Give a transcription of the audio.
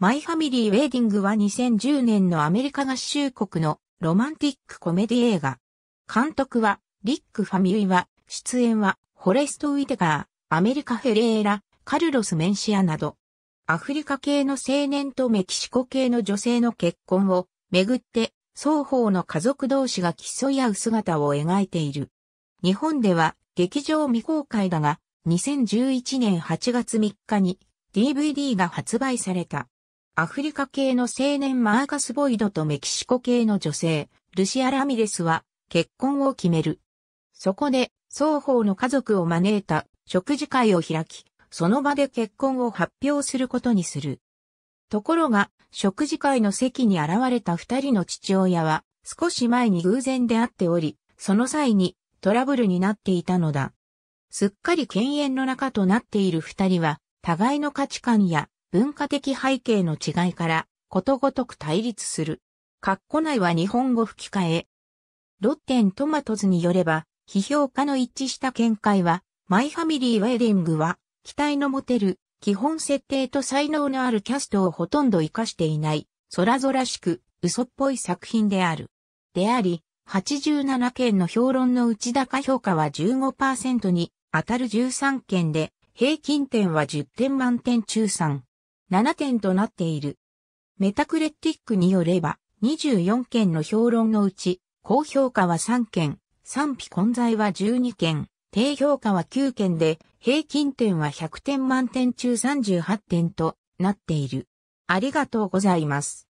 マイファミリーウェディングは2010年のアメリカ合衆国のロマンティックコメディ映画。監督はリック・ファミリーは、出演はホレスト・ウィテガー、アメリカ・フェレーラ、カルロス・メンシアなど、アフリカ系の青年とメキシコ系の女性の結婚をめぐって双方の家族同士が競い合う姿を描いている。日本では劇場未公開だが、2011年8月3日に DVD が発売された。アフリカ系の青年マーカス・ボイドとメキシコ系の女性、ルシア・ラミレスは結婚を決める。そこで双方の家族を招いた食事会を開き、その場で結婚を発表することにする。ところが、食事会の席に現れた二人の父親は、少し前に偶然出会っており、その際にトラブルになっていたのだ。すっかり犬猿の仲となっている二人は、互いの価値観や文化的背景の違いからことごとく対立する。括弧内は日本語吹き替え。ロッテントマトズによれば、批評家の一致した見解は、マイファミリーウェディングは、期待の持てる、基本設定と才能のあるキャストをほとんど活かしていない、空々しく、嘘っぽい作品である。であり、87件の評論の内高評価は15%に当たる13件で、平均点は10点満点中3。7点となっている。メタクレティックによれば、24件の評論のうち、高評価は3件、賛否混在は12件、低評価は9件で、平均点は100点満点中38点となっている。ありがとうございます。